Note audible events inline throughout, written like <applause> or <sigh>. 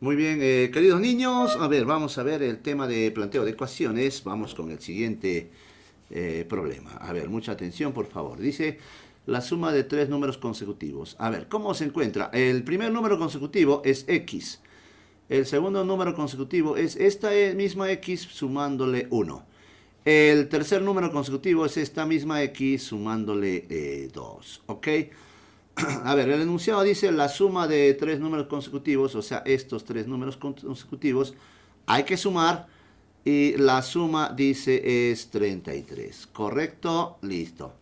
Muy bien, eh, queridos niños, a ver, vamos a ver el tema de planteo de ecuaciones. Vamos con el siguiente eh, problema. A ver, mucha atención, por favor. Dice la suma de tres números consecutivos. A ver, ¿cómo se encuentra? El primer número consecutivo es X. El segundo número consecutivo es esta eh, misma X sumándole 1. El tercer número consecutivo es esta misma X sumándole 2, ¿ok? a ver, el enunciado dice la suma de tres números consecutivos, o sea, estos tres números consecutivos, hay que sumar y la suma dice es 33. ¿Correcto? Listo.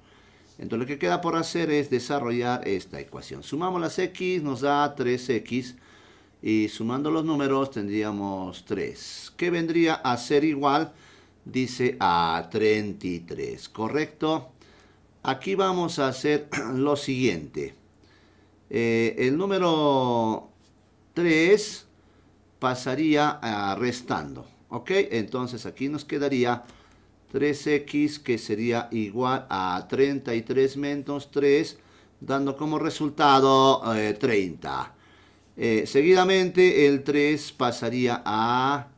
Entonces lo que queda por hacer es desarrollar esta ecuación. Sumamos las x, nos da 3x. Y sumando los números tendríamos 3. Que vendría a ser igual, dice, a 33. ¿Correcto? Aquí vamos a hacer <clears throat> lo siguiente. Eh, el número 3 pasaría a restando. ¿Ok? Entonces aquí nos quedaría 3x que sería igual a 33 menos 3 dando como resultado 30. Eh, eh, seguidamente el 3 pasaría a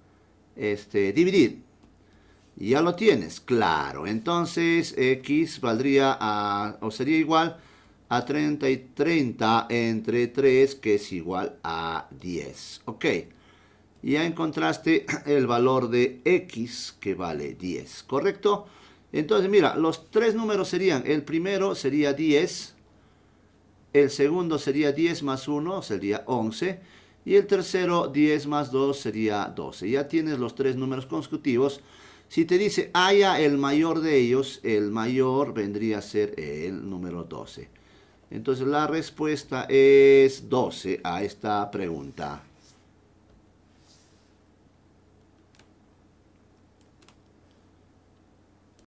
este, dividir. Ya lo tienes, claro. Entonces x valdría a, o sería igual a 30 y 30 entre 3 que es igual a 10. Ok, ya encontraste <clears throat> el valor de x que vale 10, ¿correcto? Entonces mira, los tres números serían, el primero sería 10, el segundo sería 10 más 1 sería 11 y el tercero 10 más 2 sería 12. Ya tienes los tres números consecutivos. Si te dice haya el mayor de ellos, el mayor vendría a ser el número 12. Entonces la respuesta es 12 a esta pregunta.